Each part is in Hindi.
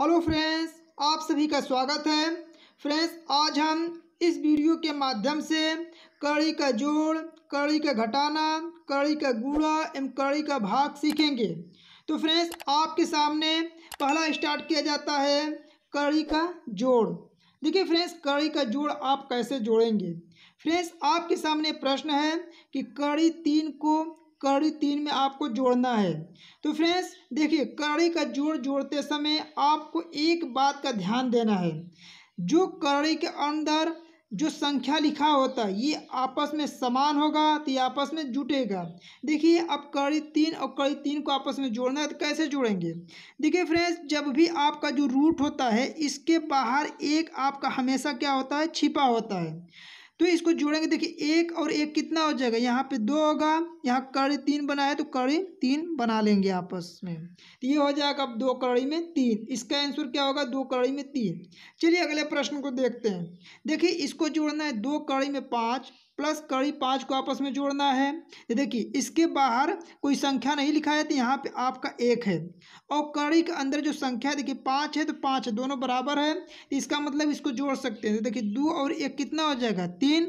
हेलो फ्रेंड्स आप सभी का स्वागत है फ्रेंड्स आज हम इस वीडियो के माध्यम से कड़ी का जोड़ कड़ी का घटाना कड़ी का गुड़ा एवं कड़ी का भाग सीखेंगे तो फ्रेंड्स आपके सामने पहला स्टार्ट किया जाता है कड़ी का जोड़ देखिए फ्रेंड्स कड़ी का जोड़ आप कैसे जोड़ेंगे फ्रेंड्स आपके सामने प्रश्न है कि कड़ी तीन को कड़ी तीन में आपको जोड़ना है तो फ्रेंड्स देखिए कड़ी का जोड़ जोड़ते समय आपको एक बात का ध्यान देना है जो कड़ी के अंदर जो संख्या लिखा होता है ये आपस में समान होगा तो ये आपस में जुटेगा देखिए अब कड़ी तीन और कड़ी तीन को आपस में जोड़ना है तो कैसे जोड़ेंगे देखिए फ्रेंड्स जब भी आपका जो रूट होता है इसके बाहर एक आपका हमेशा क्या होता है छिपा होता है तो इसको जोड़ेंगे देखिए एक और एक कितना हो जाएगा यहाँ पे दो होगा यहाँ कड़ी तीन बनाए तो कड़ी तीन बना लेंगे आपस में तो ये हो जाएगा अब दो कड़ी में तीन इसका आंसर क्या होगा दो कड़ी में तीन चलिए अगले प्रश्न को देखते हैं देखिए इसको जोड़ना है दो कड़ी में पाँच प्लस कड़ी पाँच को आपस में जोड़ना है ये देखिए इसके बाहर कोई संख्या नहीं लिखा है तो यहाँ पे आपका एक है और कड़ी के अंदर जो संख्या है देखिए पाँच है तो पाँच है दोनों बराबर है तो इसका मतलब इसको जोड़ सकते हैं देखिए दो और एक कितना हो जाएगा तीन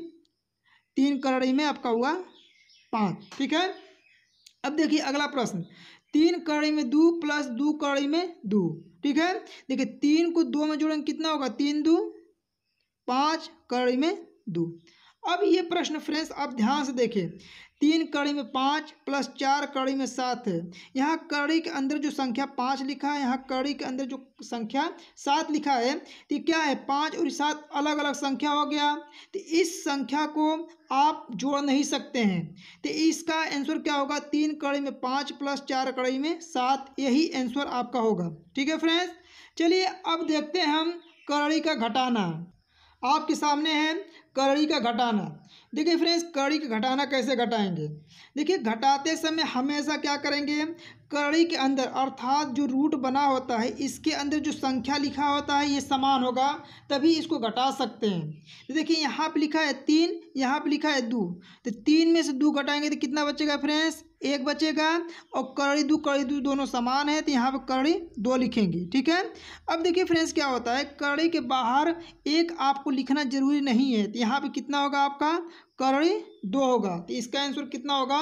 तीन कड़ी में आपका हुआ पाँच ठीक है अब देखिए अगला प्रश्न तीन कड़ी में दो प्लस दो कड़ी में दो ठीक है देखिए तीन को दो में जोड़ेंगे कितना होगा तीन दो पाँच कड़ी में दो अब ये प्रश्न फ्रेंड्स आप ध्यान से देखें तीन कड़ी में पाँच प्लस चार कड़ी में सात है यहाँ कड़ी के अंदर जो संख्या पाँच लिखा है यहाँ कड़ी के अंदर जो संख्या सात लिखा है तो क्या है पाँच और सात अलग अलग संख्या हो गया तो इस संख्या को आप जोड़ नहीं सकते हैं तो इसका आंसर क्या होगा तीन कड़ी में पाँच प्लस चार कड़ी में सात यही आंसर आपका होगा ठीक है फ्रेंड्स चलिए अब देखते हैं हम कड़ी का घटाना आपके सामने है कड़ी का घटाना देखिए फ्रेंड्स कड़ी का घटाना कैसे घटाएंगे देखिए घटाते समय हमेशा क्या करेंगे कड़ी के अंदर अर्थात जो रूट बना होता है इसके अंदर जो संख्या लिखा होता है ये समान होगा तभी इसको घटा सकते हैं तो देखिए यहाँ पे लिखा है तीन यहाँ पे लिखा है दो तो तीन में से दो घटाएंगे तो कितना बचेगा फ्रेंड्स एक बचेगा और कड़ी दो कड़ी दो दोनों समान है तो यहाँ पर कड़ी दो लिखेंगे ठीक है अब देखिए फ्रेंड्स क्या होता है कड़ी के बाहर एक आपको लिखना ज़रूरी नहीं है तो यहाँ पर कितना होगा आपका कड़ी दो होगा तो इसका आंसर कितना होगा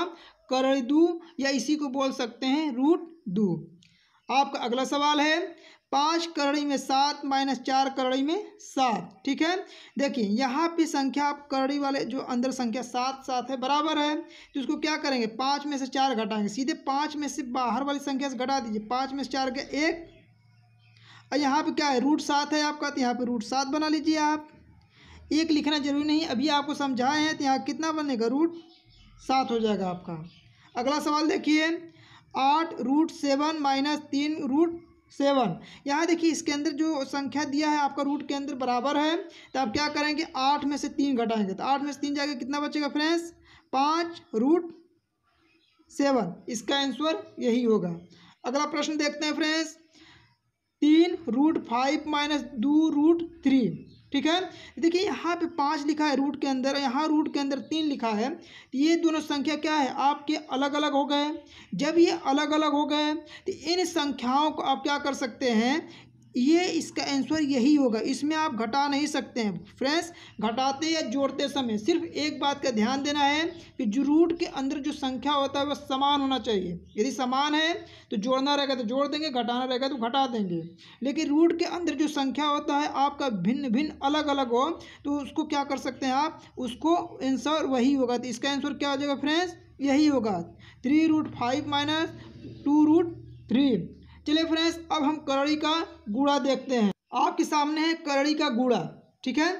कर दू या इसी को बोल सकते हैं रूट दू आपका अगला सवाल है पाँच करड़ी में सात माइनस चार करड़ी में सात ठीक है देखिए यहाँ पे संख्या आप करड़ी वाले जो अंदर संख्या सात सात है बराबर है तो उसको क्या करेंगे पाँच में से चार घटाएंगे सीधे पाँच में से बाहर वाली संख्या से घटा दीजिए पाँच में से चार के एक और यहाँ पे क्या है रूट सात है आपका तो यहाँ पर रूट सात बना लीजिए आप एक लिखना जरूरी नहीं अभी आपको समझाए हैं तो यहाँ कितना बनेगा रूट सात हो जाएगा आपका अगला सवाल देखिए आठ रूट सेवन माइनस तीन रूट सेवन यहाँ देखिए इसके अंदर जो संख्या दिया है आपका रूट के अंदर बराबर है तो आप क्या करेंगे आठ में से तीन घटाएंगे तो आठ में से तीन जाएगा कितना बचेगा फ्रेंड्स पाँच रूट सेवन इसका आंसर यही होगा अगला प्रश्न देखते हैं फ्रेंड्स तीन रूट फाइव माइनस दो रूट थ्री ठीक है देखिए यहाँ पे पाँच लिखा है रूट के अंदर यहाँ रूट के अंदर तीन लिखा है तो ये दोनों संख्या क्या है आपके अलग अलग हो गए जब ये अलग अलग हो गए तो इन संख्याओं को आप क्या कर सकते हैं ये इसका आंसर यही होगा इसमें आप घटा नहीं सकते हैं फ्रेंड्स घटाते या जोड़ते समय सिर्फ एक बात का ध्यान देना है कि जो रूट के अंदर जो संख्या होता है वह समान होना चाहिए यदि समान है तो जोड़ना रहेगा तो जोड़ देंगे घटाना रहेगा तो घटा देंगे लेकिन रूट के अंदर जो संख्या होता है आपका भिन्न भिन्न अलग अलग हो तो उसको क्या कर सकते हैं आप उसको आंसर वही होगा तो इसका आंसर क्या हो जाएगा फ्रेंड्स यही होगा three root five minus two root three चलिए फ्रेंड्स अब हम करड़ी का गुड़ा देखते हैं आपके सामने है करड़ी का गुड़ा ठीक है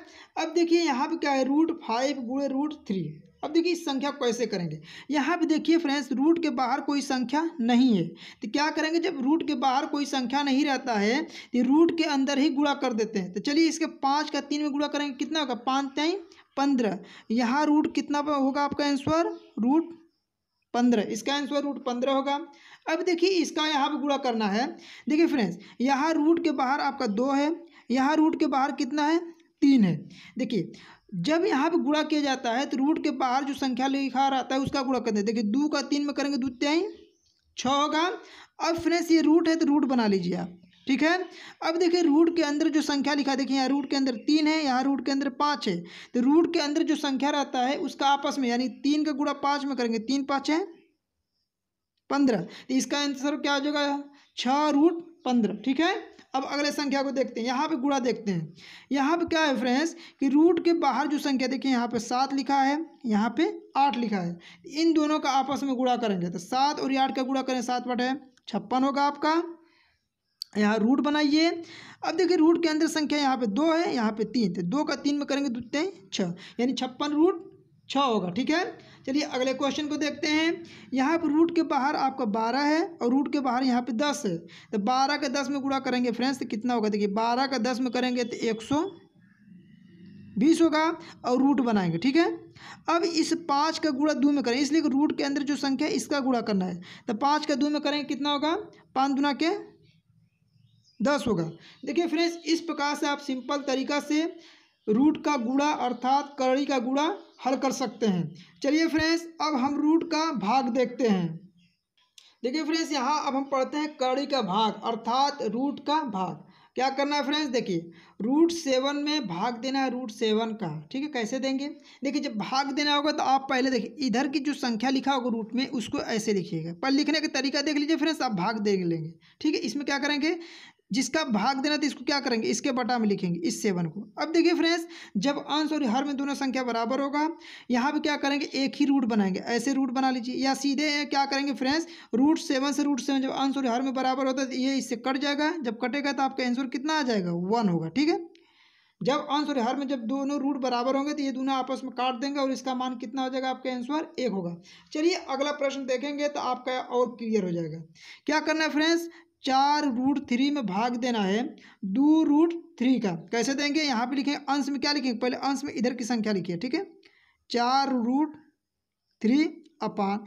अब देखिए यहाँ पे क्या है रूट फाइव गुड़े रूट थ्री अब देखिए इस संख्या को कैसे करेंगे यहाँ पे देखिए फ्रेंड्स रूट के बाहर कोई संख्या नहीं है तो क्या करेंगे जब रूट के बाहर कोई संख्या नहीं रहता है तो रूट के अंदर ही गुड़ा कर देते हैं तो चलिए इसके पाँच का तीन में गुड़ा करेंगे कितना होगा पाँच तय पंद्रह यहाँ रूट कितना होगा आपका आंसर रूट पंद्रह इसका आंसर रूट पंद्रह होगा अब देखिए इसका यहाँ पर गुणा करना है देखिए फ्रेंड्स यहाँ रूट के बाहर आपका दो है यहाँ रूट के बाहर कितना है तीन है देखिए जब यहाँ पर गुणा किया जाता है तो रूट के बाहर जो संख्या लिखा रहता है उसका गुणा करना है देखिए दो का तीन में करेंगे दो त्याई छः होगा अब फ्रेंड्स ये रूट है तो रूट बना लीजिए आप ठीक है अब देखिए रूट के अंदर जो संख्या लिखा देखिए यहाँ रूट के अंदर तीन है यहाँ रूट के अंदर पाँच है तो रूट के अंदर जो संख्या रहता है उसका आपस में यानी तीन का गुड़ा पाँच में करेंगे तीन पाँच है पंद्रह तो इसका आंसर क्या हो जाएगा छ रूट पंद्रह ठीक है अब अगले संख्या को देखते हैं यहाँ पे गुड़ा देखते हैं यहाँ पे क्या है फ्रेंड्स कि रूट के बाहर जो संख्या देखिए यहाँ पे सात लिखा है यहाँ पे आठ लिखा है इन दोनों का आपस में गुड़ा करेंगे तो सात और आठ का गुड़ा करें सात है छप्पन होगा आपका यहाँ रूट बनाइए अब देखिए रूट के अंदर संख्या यहाँ पे दो है यहाँ पे तीन तो दो का तीन में करेंगे दूते तो छः यानी छप्पन रूट छः होगा ठीक है चलिए अगले क्वेश्चन को देखते हैं यहाँ पर रूट के बाहर आपका बारह है और रूट के बाहर यहाँ पे दस है तो बारह का दस में गुड़ा करेंगे फ्रेंड्स तो कितना होगा देखिए बारह का दस में करेंगे तो एक सौ बीस होगा और रूट बनाएंगे ठीक है अब इस पाँच का गुड़ा दो में करें इसलिए रूट के अंदर जो संख्या है इसका गुड़ा करना है तो पाँच का दो में करेंगे कितना होगा पाँच दुना के दस होगा देखिए फ्रेंड्स इस प्रकार से आप सिंपल तरीका से रूट का गुड़ा अर्थात कड़ी का गुड़ा हल कर सकते हैं चलिए फ्रेंड्स अब हम रूट का भाग देखते हैं देखिए फ्रेंड्स यहाँ अब हम पढ़ते हैं कड़ी का भाग अर्थात रूट का भाग क्या करना है फ्रेंड्स देखिए रूट सेवन में भाग देना है रूट सेवन का ठीक है कैसे देंगे देखिए जब भाग देना होगा तो आप पहले देखिए इधर की जो संख्या लिखा होगा रूट में उसको ऐसे लिखिएगा पर लिखने का तरीका देख लीजिए फ्रेंड्स आप भाग देख लेंगे ठीक है इसमें क्या करेंगे जिसका भाग देना था तो इसको क्या करेंगे इसके बटा में लिखेंगे इस सेवन को अब देखिए फ्रेंड्स जब अंश और हर में दोनों संख्या बराबर होगा यहाँ पे क्या करेंगे एक ही रूट बनाएंगे ऐसे रूट बना लीजिए या सीधे क्या करेंगे फ्रेंड्स रूट सेवन से रूट सेवन जब अंश और हर में बराबर होता है तो ये इससे कट जाएगा जब कटेगा तो आपका आंसर कितना आ जाएगा वन होगा ठीक है जब अंश और हर में जब दोनों रूट बराबर होंगे तो ये दोनों आपस में काट देंगे और इसका मान कितना हो जाएगा आपका आंसर एक होगा चलिए अगला प्रश्न देखेंगे तो आपका और क्लियर हो जाएगा क्या करना है फ्रेंड्स चार रूट थ्री में भाग देना है दो रूट थ्री का कैसे देंगे यहाँ पे लिखे अंश में क्या लिखेंगे पहले अंश में इधर की संख्या लिखिए ठीक है चार रूट थ्री अपान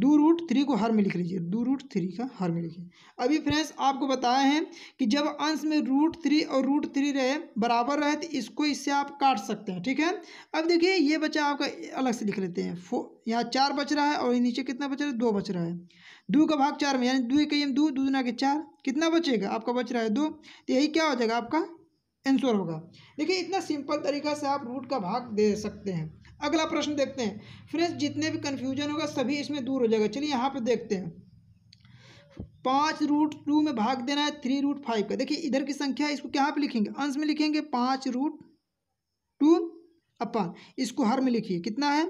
दो रूट थ्री को हर में लिख लीजिए दो रूट थ्री का हर में लिखिए अभी फ्रेंड्स आपको बताए हैं कि जब अंश में रूट थ्री और रूट थ्री रहे बराबर रहे तो इसको इससे आप काट सकते हैं ठीक है अब देखिए ये बचा आपका अलग से लिख लेते हैं फो यहाँ चार बच रहा है और नीचे कितना बच रहा है दो बच रहा है दो का भाग चार में यानी दो एक एम दो दूना के चार कितना बचेगा आपका बच रहा है दो तो यही क्या हो जाएगा आपका आंसर होगा देखिए इतना सिंपल तरीका से आप रूट का भाग दे सकते हैं अगला प्रश्न देखते हैं फ्रेंड्स जितने भी कन्फ्यूजन होगा सभी इसमें दूर हो जाएगा चलिए यहाँ पर देखते हैं पाँच रूट टू में भाग देना है थ्री रूट फाइव का देखिए इधर की संख्या है इसको क्या पे लिखेंगे अंश में लिखेंगे पाँच रूट टू अपन इसको हर में लिखिए कितना है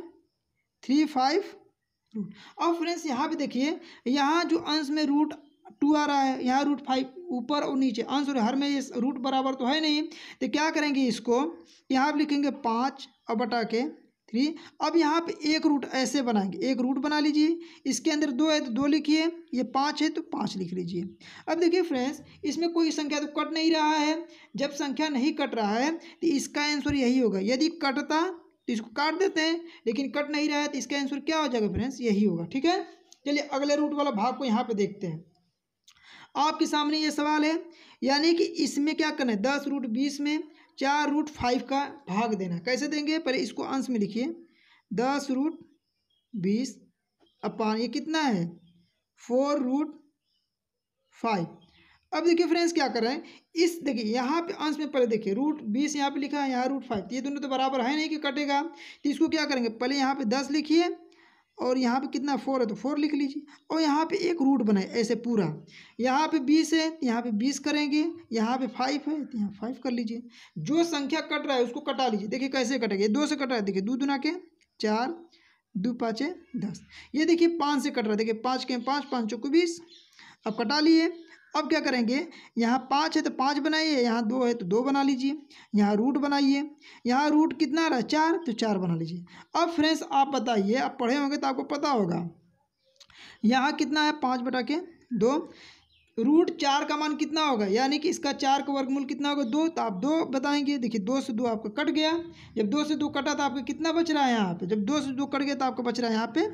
थ्री फाइव रूट और फ्रेंड्स यहाँ पे देखिए यहाँ जो अंश में रूट टू आ रहा है यहाँ रूट फाइव ऊपर और नीचे अंश और हर में ये रूट बराबर तो है नहीं तो क्या करेंगे इसको यहाँ पर लिखेंगे पाँच और बटा के थ्री अब यहाँ पे एक रूट ऐसे बनाएंगे एक रूट बना लीजिए इसके अंदर दो है तो दो लिखिए ये पाँच है तो पाँच लिख लीजिए अब देखिए फ्रेंड्स इसमें कोई संख्या तो कट नहीं रहा है जब संख्या नहीं कट रहा है तो इसका आंसर यही होगा यदि कटता तो इसको काट देते हैं लेकिन कट नहीं रहा है तो इसका आंसर क्या हो जाएगा फ्रेंड्स यही होगा ठीक है चलिए अगले रूट वाला भाग को यहाँ पर देखते हैं आपके सामने ये सवाल है यानी कि इसमें क्या करना है दस रूट बीस में चार रूट फाइव का भाग देना कैसे देंगे पहले इसको अंश में लिखिए दस रूट बीस अपान ये कितना है फोर रूट फाइव अब देखिए फ्रेंड्स क्या कर रहे हैं इस देखिए यहाँ पे अंश में पहले देखिए रूट बीस यहाँ पर लिखा है यहाँ रूट फाइव ये दोनों तो बराबर है नहीं कि कटेगा तो इसको क्या करेंगे पहले यहाँ पे दस लिखिए और यहाँ पे कितना फोर है तो फोर लिख लीजिए और यहाँ पे एक रूट बनाए ऐसे पूरा यहाँ पे बीस है तो यहाँ पे बीस करेंगे यहाँ पे फाइव है तो यहाँ फाइव कर लीजिए जो संख्या कट रहा है उसको कटा लीजिए देखिए कैसे कटेगा ये दो से कट रहा है देखिए दो दुना के चार दो पाँचे दस ये देखिए पाँच से कट रहा है देखिए पाँच के पाँच पाँच चौक बीस अब कटा लिए अब क्या करेंगे यहाँ पाँच है तो पाँच बनाइए यहाँ दो है तो दो बना लीजिए यहाँ रूट बनाइए यहाँ रूट कितना रहा चार तो चार बना लीजिए अब फ्रेंड्स आप बताइए आप पढ़े होंगे तो आपको पता होगा यहाँ कितना है पाँच बटा के दो रूट चार का मान कितना होगा यानी कि इसका चार का वर्गमूल कितना होगा दो तो आप दो बताएंगे देखिए दो से दो आपका कट गया जब दो से दो कटा तो आपका कितना बच रहा है यहाँ पे जब दो से दो कट गया तो आपका बच रहा है यहाँ पे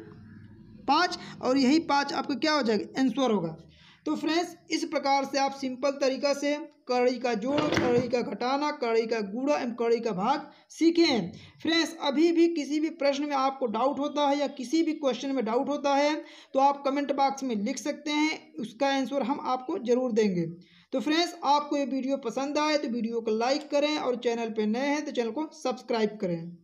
पाँच और यही पाँच आपका क्या हो जाएगा आंसर होगा तो फ्रेंड्स इस प्रकार से आप सिंपल तरीका से कड़ी का जोड़ कड़ी का घटाना कड़ी का गुड़ा एवं कड़ी का भाग सीखें फ्रेंड्स अभी भी किसी भी प्रश्न में आपको डाउट होता है या किसी भी क्वेश्चन में डाउट होता है तो आप कमेंट बॉक्स में लिख सकते हैं उसका आंसर हम आपको ज़रूर देंगे तो फ्रेंड्स आपको ये वीडियो पसंद आए तो वीडियो को लाइक करें और चैनल पर नए हैं तो चैनल को सब्सक्राइब करें